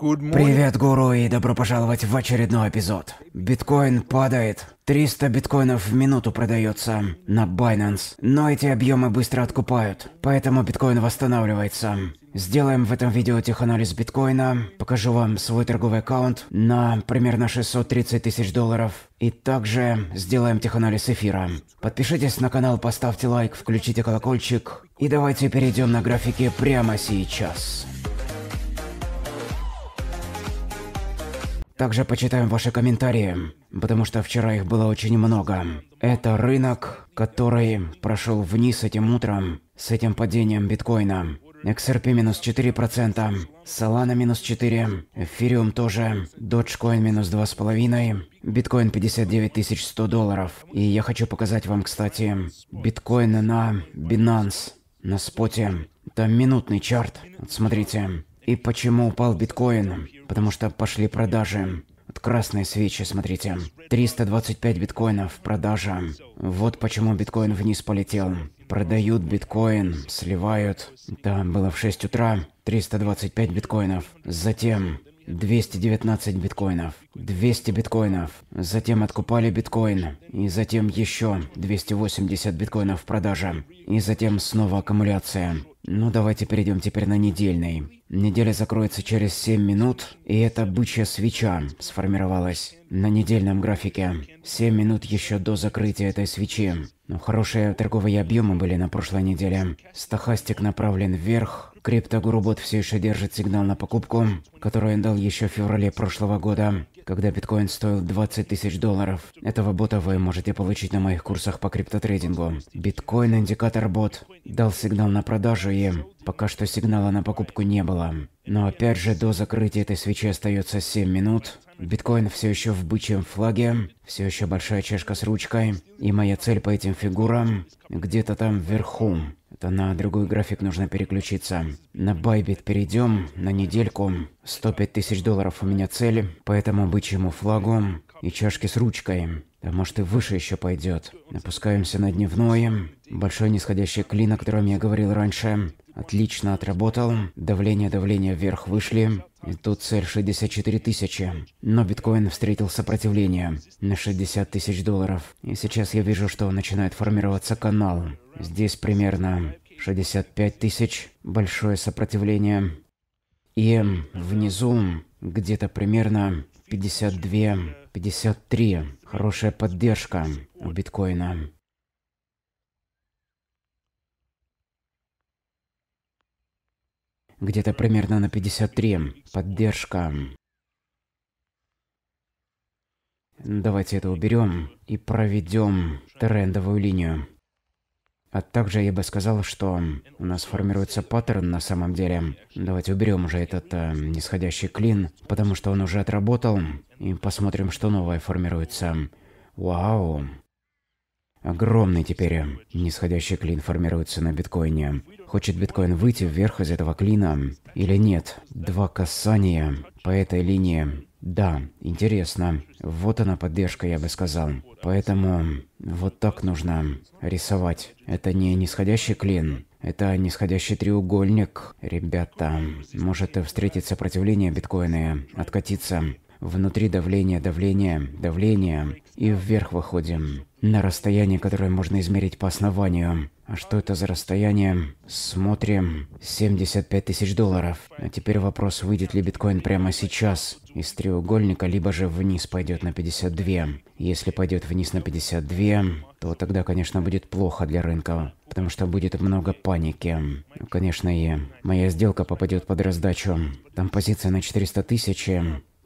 Привет, гуру, и добро пожаловать в очередной эпизод. Биткоин падает. 300 биткоинов в минуту продается на Binance. Но эти объемы быстро откупают, поэтому биткоин восстанавливается. Сделаем в этом видео теханализ биткоина, покажу вам свой торговый аккаунт на примерно 630 тысяч долларов. И также сделаем теханализ эфира. Подпишитесь на канал, поставьте лайк, включите колокольчик. И давайте перейдем на графики прямо сейчас. Также почитаем ваши комментарии, потому что вчера их было очень много. Это рынок, который прошел вниз этим утром с этим падением биткоина. XRP минус 4%, Solana минус 4%, Эфириум тоже, Dogecoin минус 2,5%, Биткоин 59 100 долларов. И я хочу показать вам, кстати, биткоины на Binance, на споте. Там минутный чарт, вот смотрите. И почему упал биткоин? потому что пошли продажи. Вот красные свечи, смотрите. 325 биткоинов продажа. Вот почему биткоин вниз полетел. Продают биткоин, сливают. Да, было в 6 утра. 325 биткоинов. Затем 219 биткоинов, 200 биткоинов, затем откупали биткоин, и затем еще 280 биткоинов в продаже, и затем снова аккумуляция. Ну давайте перейдем теперь на недельный. Неделя закроется через 7 минут, и эта бычья свеча сформировалась на недельном графике. 7 минут еще до закрытия этой свечи. Но ну, хорошие торговые объемы были на прошлой неделе. Стохастик направлен вверх, Криптогурубот все еще держит сигнал на покупку, который он дал еще в феврале прошлого года, когда биткоин стоил 20 тысяч долларов. Этого бота вы можете получить на моих курсах по криптотрейдингу. Биткоин индикатор бот дал сигнал на продажу и пока что сигнала на покупку не было. Но опять же, до закрытия этой свечи остается 7 минут. Биткоин все еще в бычьем флаге, все еще большая чашка с ручкой, и моя цель по этим фигурам где-то там вверху то на другой график нужно переключиться. На Байбит перейдем на недельку. 105 тысяч долларов у меня цели, поэтому бычьему флагу и чашки с ручкой. А может и выше еще пойдет. Опускаемся на дневное. Большой нисходящий клин, о котором я говорил раньше. Отлично отработал. Давление, давление вверх вышли. И тут цель 64 тысячи. Но биткоин встретил сопротивление на 60 тысяч долларов. И сейчас я вижу, что начинает формироваться канал. Здесь примерно 65 тысяч. Большое сопротивление. И внизу где-то примерно 52-53. Хорошая поддержка у биткоина. Где-то примерно на 53. Поддержка. Давайте это уберем и проведем трендовую линию. А также я бы сказал, что у нас формируется паттерн на самом деле. Давайте уберем уже этот э, нисходящий клин, потому что он уже отработал. И посмотрим, что новое формируется. Вау. Огромный теперь э, нисходящий клин формируется на биткоине. Хочет биткоин выйти вверх из этого клина или нет? Два касания по этой линии. Да, интересно. Вот она поддержка, я бы сказал. Поэтому вот так нужно рисовать. Это не нисходящий клин, это нисходящий треугольник. Ребята, может встретить сопротивление биткоина, откатиться. Внутри давление, давление, давление и вверх выходим. На расстояние, которое можно измерить по основанию. А что это за расстояние? Смотрим. 75 тысяч долларов. А теперь вопрос, выйдет ли биткоин прямо сейчас из треугольника, либо же вниз пойдет на 52. Если пойдет вниз на 52, то тогда, конечно, будет плохо для рынка, потому что будет много паники. Ну, конечно, и моя сделка попадет под раздачу. Там позиция на 400 тысяч,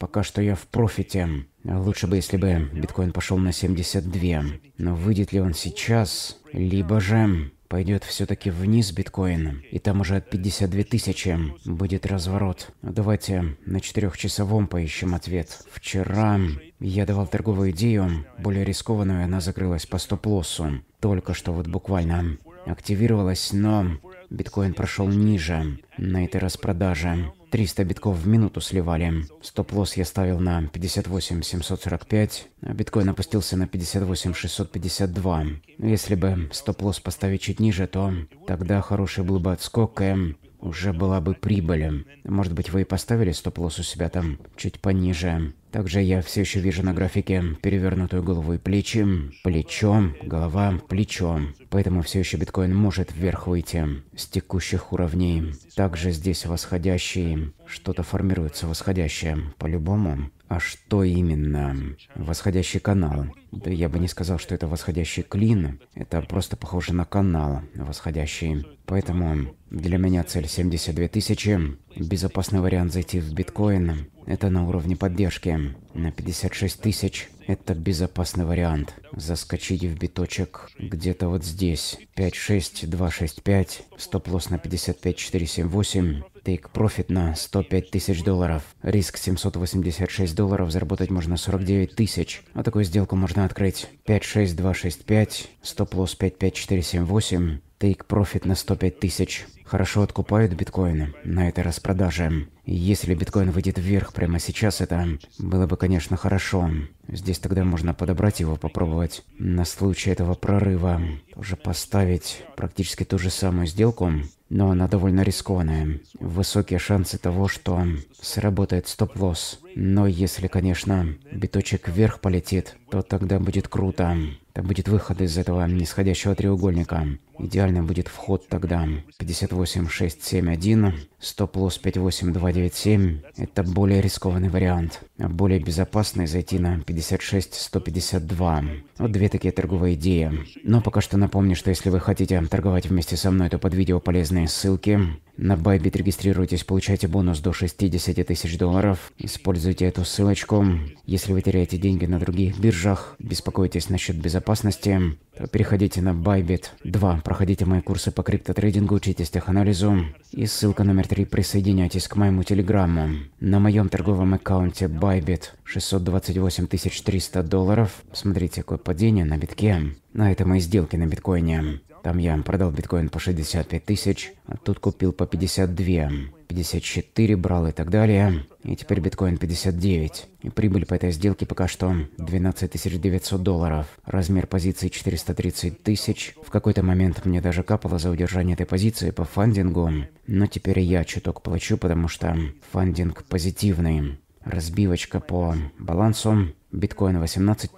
Пока что я в профите. Лучше бы, если бы биткоин пошел на 72. Но выйдет ли он сейчас, либо же пойдет все-таки вниз биткоин, и там уже от 52 тысячи будет разворот. Давайте на четырехчасовом поищем ответ. Вчера я давал торговую идею, более рискованную, она закрылась по стоп-лоссу. Только что вот буквально активировалась, но биткоин прошел ниже на этой распродаже. 300 битков в минуту сливали. Стоп-лосс я ставил на 58,745, а биткоин опустился на 58 652. Если бы стоп-лосс поставить чуть ниже, то тогда хороший был бы отскок, и уже была бы прибыль. Может быть, вы и поставили стоп-лосс у себя там чуть пониже. Также я все еще вижу на графике перевернутую голову и плечи, плечо, голова, плечом, Поэтому все еще биткоин может вверх выйти с текущих уровней. Также здесь восходящий, что-то формируется восходящее, по-любому. А что именно? Восходящий канал. Да я бы не сказал, что это восходящий клин. Это просто похоже на канал восходящий. Поэтому для меня цель 72 тысячи. Безопасный вариант зайти в биткоин. Это на уровне поддержки. На 56 тысяч. Это безопасный вариант. Заскочить в биточек где-то вот здесь. 5-6, 2-6-5, стоп-лосс на 55-4-7-8, тейк-профит на 105 тысяч долларов. Риск 786 долларов, заработать можно 49 тысяч. А такую сделку можно открыть 5-6-2-6-5, стоп-лосс 5-5-4-7-8, Тейк-профит на 105 тысяч. Хорошо откупают биткоины на этой распродаже. И если биткоин выйдет вверх прямо сейчас, это было бы, конечно, хорошо. Здесь тогда можно подобрать его, попробовать на случай этого прорыва. Тоже поставить практически ту же самую сделку, но она довольно рискованная. Высокие шансы того, что сработает стоп-лосс. Но если, конечно, биточек вверх полетит, то тогда будет круто. Там будет выход из этого нисходящего треугольника. Идеальным будет вход тогда 58671, 100 плюс 58297. Это более рискованный вариант. А более безопасный зайти на 56152. Вот две такие торговые идеи. Но пока что напомню, что если вы хотите торговать вместе со мной, то под видео полезные ссылки. На Bybit регистрируйтесь, получайте бонус до 60 тысяч долларов. Используйте эту ссылочку. Если вы теряете деньги на других биржах, беспокойтесь насчет безопасности, то переходите на Bybit 2 проходите мои курсы по криптотрейдингу, учитесь теханализу. И ссылка номер три, присоединяйтесь к моему телеграмму. На моем торговом аккаунте Bybit 628 300 долларов. Смотрите, какое падение на битке. На это мои сделки на биткоине. Там я продал биткоин по 65 тысяч, а тут купил по 52. 54 брал и так далее. И теперь биткоин 59. И прибыль по этой сделке пока что 12 900 долларов. Размер позиции 430 тысяч. В какой-то момент мне даже капало за удержание этой позиции по фандингу. Но теперь я чуток плачу, потому что фандинг позитивный. Разбивочка по балансу. Биткоин 18%,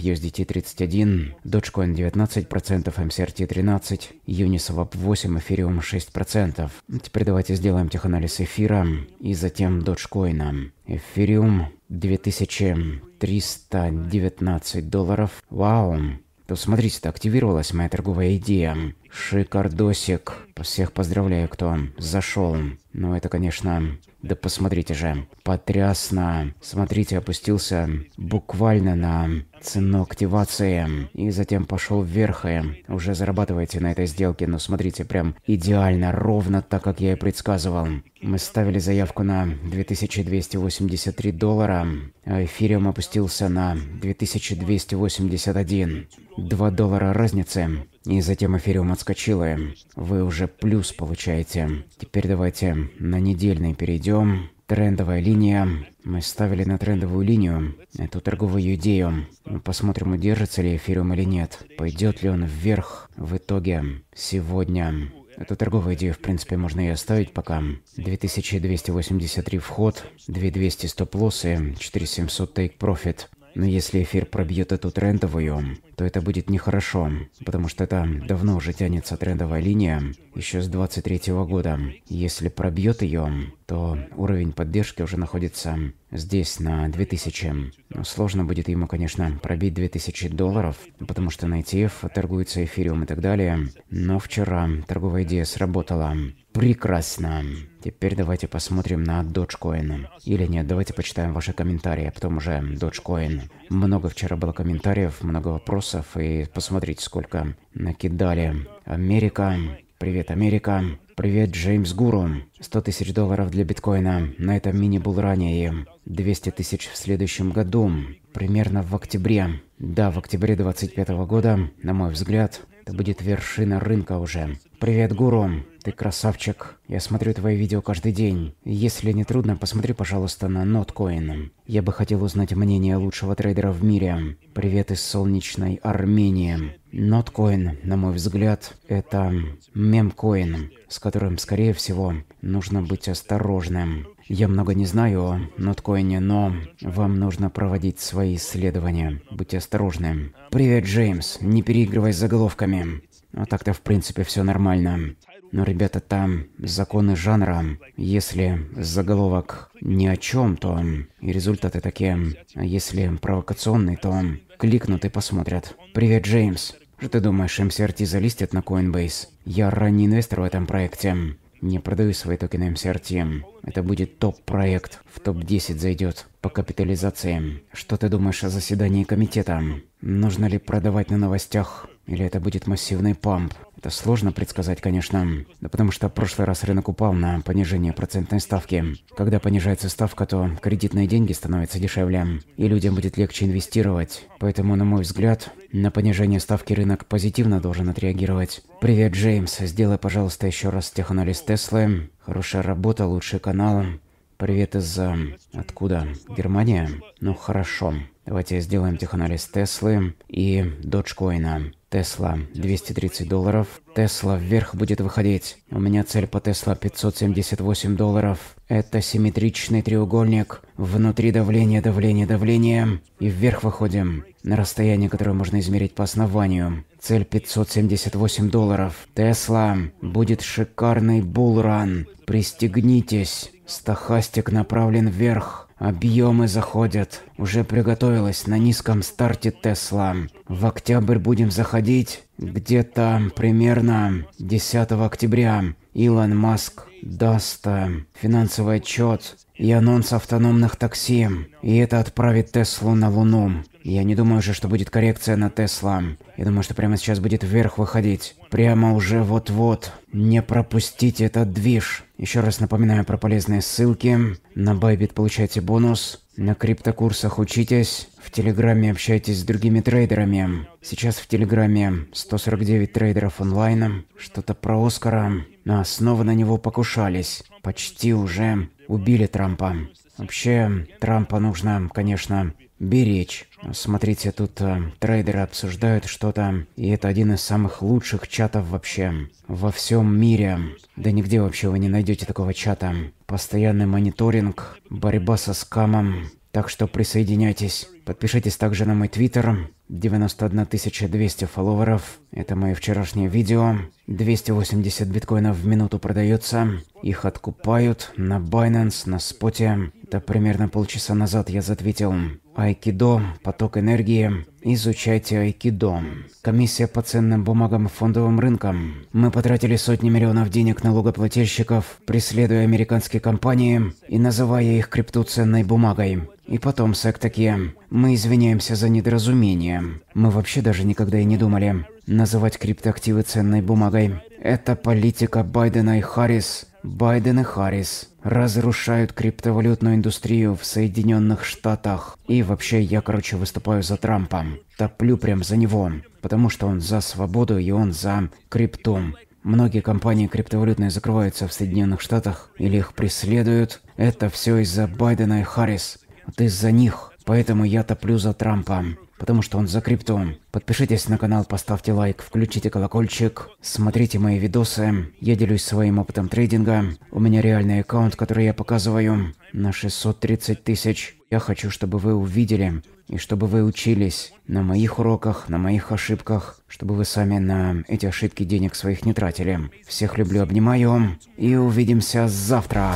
USDT 31%, Dogecoin 19%, MCRT 13%, Uniswap 8%, Ethereum 6%. Теперь давайте сделаем теханализ эфира и затем Dogecoin. Эфириум 2319 долларов. Вау! То смотрите, активировалась моя торговая идея. Шикардосик. Всех поздравляю, кто зашел. Ну, это, конечно... Да посмотрите же. Потрясно. Смотрите, опустился буквально на цену активации. И затем пошел вверх и уже зарабатываете на этой сделке. Но ну, смотрите, прям идеально, ровно так, как я и предсказывал. Мы ставили заявку на 2283 доллара, а эфириум опустился на 2281. 2 доллара разницы. И затем эфириум отскочила. Вы уже плюс получаете. Теперь давайте на недельный перейдем. Трендовая линия. Мы ставили на трендовую линию эту торговую идею. Посмотрим, удержится ли эфириум или нет. Пойдет ли он вверх в итоге сегодня. Эту торговую идею, в принципе, можно и оставить пока. 2283 вход, 2200 стоп-лоссы, 4700 take profit но если эфир пробьет эту трендовую, то это будет нехорошо, потому что там давно уже тянется трендовая линия, еще с 23 -го года. Если пробьет ее, то уровень поддержки уже находится здесь, на 2000. Но сложно будет ему, конечно, пробить 2000 долларов, потому что на ETF торгуется эфириум и так далее. Но вчера торговая идея сработала. Прекрасно. Теперь давайте посмотрим на Dogecoin. Или нет, давайте почитаем ваши комментарии, а потом уже Dogecoin. Много вчера было комментариев, много вопросов, и посмотрите, сколько накидали. Америка. Привет, Америка. Привет, Джеймс Гуру. 100 тысяч долларов для биткоина. На этом мини был ранее. 200 тысяч в следующем году. Примерно в октябре. Да, в октябре 2025 года, на мой взгляд, это будет вершина рынка уже. Привет, гуру. Ты красавчик. Я смотрю твои видео каждый день. Если не трудно, посмотри, пожалуйста, на Notcoin. Я бы хотел узнать мнение лучшего трейдера в мире. Привет из солнечной Армении. Notcoin, на мой взгляд, это мемкоин, с которым, скорее всего, нужно быть осторожным. Я много не знаю о ноткоине, но вам нужно проводить свои исследования. Будьте осторожны. Привет, Джеймс. Не переигрывай с заголовками. А так-то в принципе все нормально. Но, ребята, там законы жанра. Если заголовок ни о чем, то и результаты такие. А если провокационный, то кликнут и посмотрят. Привет, Джеймс. Что ты думаешь, МСРТ залистят на Coinbase? Я ранний инвестор в этом проекте. Не продаю свои токены MCRT. Это будет топ-проект. В топ-10 зайдет по капитализации. Что ты думаешь о заседании комитета? Нужно ли продавать на новостях? Или это будет массивный памп? Это сложно предсказать, конечно. Да потому что в прошлый раз рынок упал на понижение процентной ставки. Когда понижается ставка, то кредитные деньги становятся дешевле, и людям будет легче инвестировать. Поэтому, на мой взгляд, на понижение ставки рынок позитивно должен отреагировать. Привет, Джеймс. Сделай, пожалуйста, еще раз теханализ Теслы. Хорошая работа, лучший канал. Привет из... Э, откуда? Германия? Ну хорошо. Давайте сделаем теханализ Теслы и доджкоина. Тесла 230 долларов. Тесла вверх будет выходить. У меня цель по Тесла 578 долларов. Это симметричный треугольник. Внутри давление, давление, давление. И вверх выходим. На расстояние, которое можно измерить по основанию. Цель 578 долларов. Тесла будет шикарный булран. Пристегнитесь. Стахастик направлен вверх. Объемы заходят. Уже приготовилась на низком старте Тесла. В октябрь будем заходить где-то примерно 10 октября. Илон Маск даст э, финансовый отчет и анонс автономных такси, и это отправит Теслу на Луну. Я не думаю же, что будет коррекция на Тесла. Я думаю, что прямо сейчас будет вверх выходить. Прямо уже вот-вот. Не пропустите этот движ. Еще раз напоминаю про полезные ссылки. На Bybit получайте бонус. На криптокурсах учитесь. В Телеграме общайтесь с другими трейдерами. Сейчас в Телеграме 149 трейдеров онлайн. Что-то про Оскара но снова на него покушались. Почти уже убили Трампа. Вообще, Трампа нужно, конечно, беречь. Смотрите, тут э, трейдеры обсуждают что-то, и это один из самых лучших чатов вообще во всем мире. Да нигде вообще вы не найдете такого чата. Постоянный мониторинг, борьба со скамом. Так что присоединяйтесь. Подпишитесь также на мой твиттер. 91 200 фолловеров. Это мое вчерашнее видео. 280 биткоинов в минуту продается. Их откупают на Binance, на споте. Это примерно полчаса назад я затвитил. Айкидо, поток энергии. Изучайте айкидо. Комиссия по ценным бумагам и фондовым рынкам. Мы потратили сотни миллионов денег налогоплательщиков, преследуя американские компании и называя их криптоценной бумагой. И потом СЭК такие, мы извиняемся за недоразумение. Мы вообще даже никогда и не думали называть криптоактивы ценной бумагой. Это политика Байдена и Харрис. Байден и Харрис разрушают криптовалютную индустрию в Соединенных Штатах. И вообще, я, короче, выступаю за Трампа. Топлю прям за него. Потому что он за свободу и он за крипту. Многие компании криптовалютные закрываются в Соединенных Штатах или их преследуют. Это все из-за Байдена и Харрис. Вот из-за них Поэтому я топлю за Трампа, потому что он за крипту. Подпишитесь на канал, поставьте лайк, включите колокольчик, смотрите мои видосы. Я делюсь своим опытом трейдинга. У меня реальный аккаунт, который я показываю, на 630 тысяч. Я хочу, чтобы вы увидели и чтобы вы учились на моих уроках, на моих ошибках, чтобы вы сами на эти ошибки денег своих не тратили. Всех люблю, обнимаю и увидимся завтра.